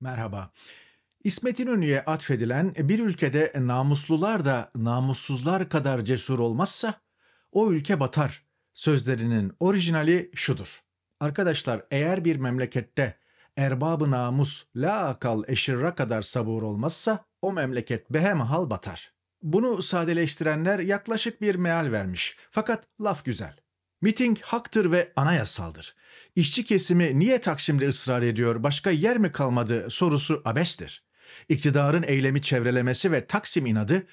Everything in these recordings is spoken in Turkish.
Merhaba. İsmet İnönü'ye atfedilen bir ülkede namuslular da namussuzlar kadar cesur olmazsa o ülke batar sözlerinin orijinali şudur. Arkadaşlar eğer bir memlekette erbabı namus la akal eşirra kadar sabur olmazsa o memleket behemhal batar. Bunu sadeleştirenler yaklaşık bir meal vermiş fakat laf güzel. Miting haktır ve anayasaldır. İşçi kesimi niye Taksim'de ısrar ediyor, başka yer mi kalmadı sorusu abestir. İktidarın eylemi çevrelemesi ve Taksim inadı,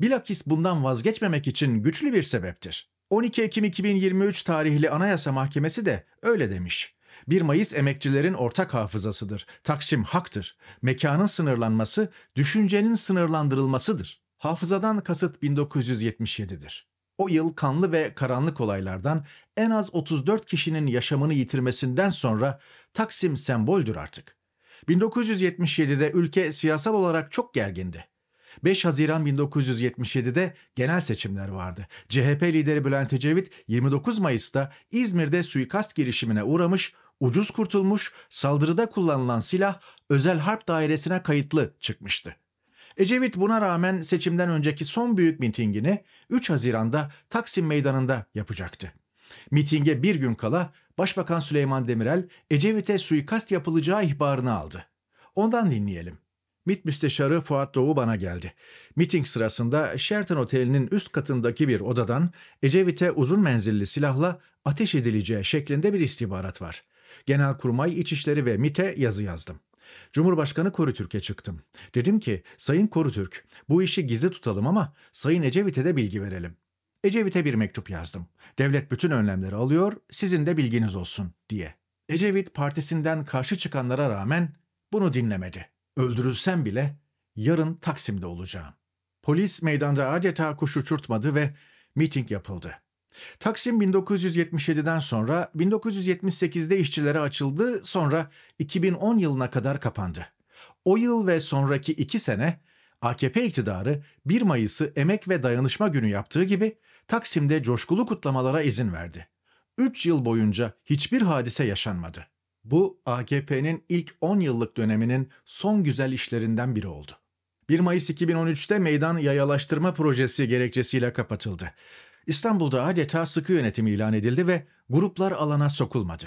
bilakis bundan vazgeçmemek için güçlü bir sebeptir. 12 Ekim 2023 tarihli Anayasa Mahkemesi de öyle demiş. 1 Mayıs emekçilerin ortak hafızasıdır. Taksim haktır. Mekanın sınırlanması, düşüncenin sınırlandırılmasıdır. Hafızadan kasıt 1977'dir. O yıl kanlı ve karanlık olaylardan en az 34 kişinin yaşamını yitirmesinden sonra Taksim semboldür artık. 1977'de ülke siyasal olarak çok gergindi. 5 Haziran 1977'de genel seçimler vardı. CHP lideri Bülent Ecevit 29 Mayıs'ta İzmir'de suikast girişimine uğramış, ucuz kurtulmuş, saldırıda kullanılan silah özel harp dairesine kayıtlı çıkmıştı. Ecevit buna rağmen seçimden önceki son büyük mitingini 3 Haziran'da Taksim Meydanı'nda yapacaktı. Mitinge bir gün kala Başbakan Süleyman Demirel Ecevit'e suikast yapılacağı ihbarını aldı. Ondan dinleyelim. MİT Müsteşarı Fuat Doğu bana geldi. Miting sırasında Sheraton Oteli'nin üst katındaki bir odadan Ecevit'e uzun menzilli silahla ateş edileceği şeklinde bir istihbarat var. Genelkurmay İçişleri ve MİT'e yazı yazdım. Cumhurbaşkanı Korutürk'e çıktım. Dedim ki Sayın Korutürk bu işi gizli tutalım ama Sayın Ecevit'e de bilgi verelim. Ecevit'e bir mektup yazdım. Devlet bütün önlemleri alıyor, sizin de bilginiz olsun diye. Ecevit partisinden karşı çıkanlara rağmen bunu dinlemedi. Öldürülsem bile yarın Taksim'de olacağım. Polis meydanda adeta kuş uçurtmadı ve miting yapıldı. Taksim 1977'den sonra 1978'de işçilere açıldı sonra 2010 yılına kadar kapandı. O yıl ve sonraki iki sene AKP iktidarı 1 Mayıs'ı Emek ve Dayanışma Günü yaptığı gibi Taksim'de coşkulu kutlamalara izin verdi. 3 yıl boyunca hiçbir hadise yaşanmadı. Bu AKP'nin ilk 10 yıllık döneminin son güzel işlerinden biri oldu. 1 Mayıs 2013'te meydan yayalaştırma projesi gerekçesiyle kapatıldı. İstanbul'da adeta sıkı yönetim ilan edildi ve gruplar alana sokulmadı.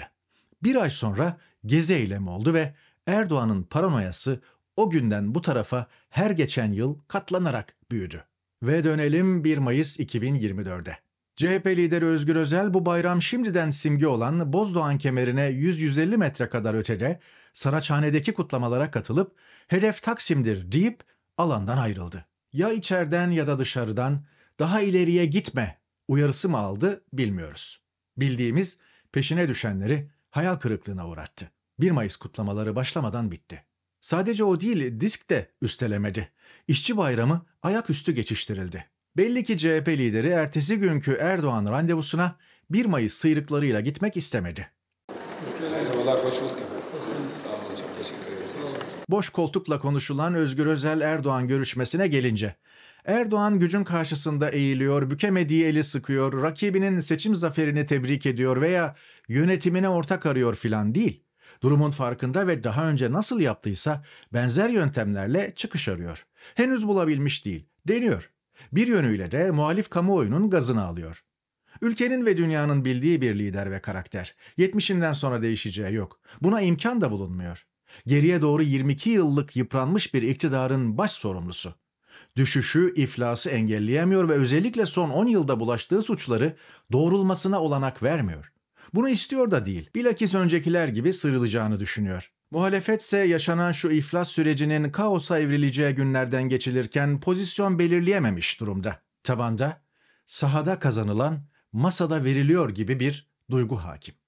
Bir ay sonra gezi eylemi oldu ve Erdoğan'ın paranoyası o günden bu tarafa her geçen yıl katlanarak büyüdü. Ve dönelim 1 Mayıs 2024'e. CHP lideri Özgür Özel bu bayram şimdiden simge olan Bozdoğan kemerine 100-150 metre kadar ötede Saraçhane'deki kutlamalara katılıp hedef Taksim'dir deyip alandan ayrıldı. Ya içeriden ya da dışarıdan daha ileriye gitme uyarısı mı aldı bilmiyoruz. Bildiğimiz peşine düşenleri hayal kırıklığına uğrattı. 1 Mayıs kutlamaları başlamadan bitti. Sadece o değil, disk de üstelemedi. İşçi bayramı ayaküstü geçiştirildi. Belli ki CHP lideri ertesi günkü Erdoğan randevusuna 1 Mayıs sıyrıklarıyla gitmek istemedi. Merhabalar, hoş bulduk. Boş koltukla konuşulan Özgür Özel Erdoğan görüşmesine gelince. Erdoğan gücün karşısında eğiliyor, bükemediği eli sıkıyor, rakibinin seçim zaferini tebrik ediyor veya yönetimine ortak arıyor filan değil. Durumun farkında ve daha önce nasıl yaptıysa benzer yöntemlerle çıkış arıyor. Henüz bulabilmiş değil, deniyor. Bir yönüyle de muhalif kamuoyunun gazını alıyor. Ülkenin ve dünyanın bildiği bir lider ve karakter. 70'inden sonra değişeceği yok. Buna imkan da bulunmuyor. Geriye doğru 22 yıllık yıpranmış bir iktidarın baş sorumlusu. Düşüşü, iflası engelleyemiyor ve özellikle son 10 yılda bulaştığı suçları doğrulmasına olanak vermiyor. Bunu istiyor da değil, bilakis öncekiler gibi sıyrılacağını düşünüyor. Muhalefetse yaşanan şu iflas sürecinin kaosa evrileceği günlerden geçilirken pozisyon belirleyememiş durumda. Tabanda, sahada kazanılan, masada veriliyor gibi bir duygu hakim.